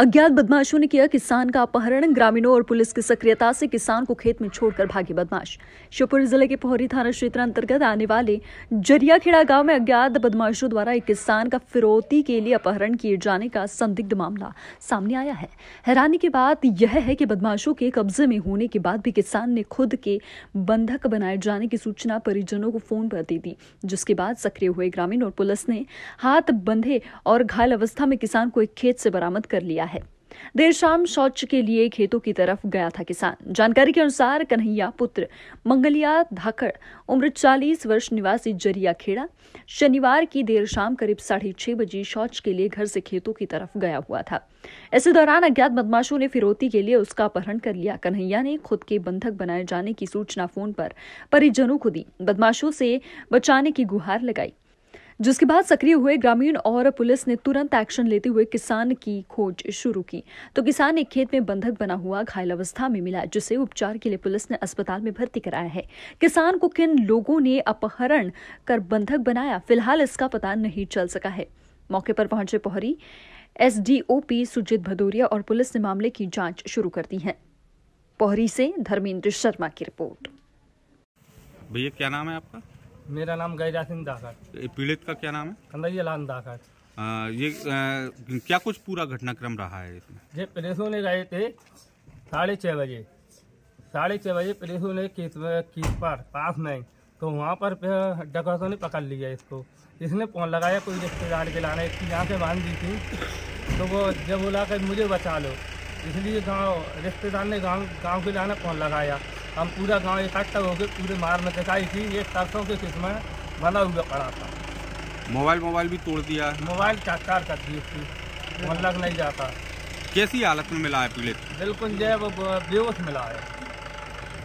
अज्ञात बदमाशों ने किया किसान का अपहरण ग्रामीणों और पुलिस की सक्रियता से किसान को खेत में छोड़कर भागे बदमाश शिवपुरी जिले के पोहरी थाना क्षेत्र अंतर्गत आने वाले जरियाखेड़ा गांव में अज्ञात बदमाशों द्वारा एक किसान का फिरौती के लिए अपहरण किए जाने का संदिग्ध मामला सामने आया है हैरानी की बात यह है कि बदमाशों के कब्जे में होने के बाद भी किसान ने खुद के बंधक बनाए जाने की सूचना परिजनों को फोन पर दे दी जिसके बाद सक्रिय हुए ग्रामीण और पुलिस ने हाथ बंधे और घायल अवस्था में किसान को एक खेत से बरामद कर लिया है देर शाम शौच के लिए खेतों की तरफ गया था किसान जानकारी के अनुसार कन्हैया पुत्र मंगलिया धाकड़ उम्र 40 वर्ष निवासी जरिया खेड़ा शनिवार की देर शाम करीब साढ़े छह बजे शौच के लिए घर से खेतों की तरफ गया हुआ था ऐसे दौरान अज्ञात बदमाशों ने फिरौती के लिए उसका अपहरण कर लिया कन्हैया ने खुद के बंधक बनाए जाने की सूचना फोन पर परिजनों को दी बदमाशों से बचाने की गुहार लगाई जिसके बाद सक्रिय हुए ग्रामीण और पुलिस ने तुरंत एक्शन लेते हुए किसान की खोज शुरू की तो किसान एक खेत में बंधक बना हुआ घायल अवस्था में मिला जिसे उपचार के लिए पुलिस ने अस्पताल में भर्ती कराया है किसान को किन लोगों ने अपहरण कर बंधक बनाया फिलहाल इसका पता नहीं चल सका है मौके पर पहुंचे पहरी एसडीओपी सुजीत भदौरिया और पुलिस ने मामले की जांच शुरू कर दी है पोहरी से धर्मेंद्र शर्मा की रिपोर्ट भैया क्या नाम है आपका मेरा नाम गैरा सिंह दाखड़ पीड़ित का क्या नाम है कन्हैया लाल दाखड़ ये आ, क्या कुछ पूरा घटनाक्रम रहा है इसमें जब प्रेसों ने गए थे साढ़े छः बजे साढ़े छः बजे प्रेसों ने किस किस पर पास में तो वहाँ पर डकैतों ने पकड़ लिया इसको इसने फोन लगाया कोई रिश्तेदार के लाने इसकी यहाँ से बांध दी थी तो वो जब बोला कि मुझे बचा लो इसलिए गांव रिश्तेदार ने गांव गांव के लाने फोन लगाया हम पूरा गांव इकट्ठा होकर पूरे मार में दिखाई थी ये सरसों के किस्म बना हुआ पड़ा था मोबाइल मोबाइल भी तोड़ दिया मोबाइल चाकार कर दी उसकी लग मतलब नहीं जाता कैसी हालत में मिला है पीड़ित बिल्कुल जो है वो बेहोश मिला है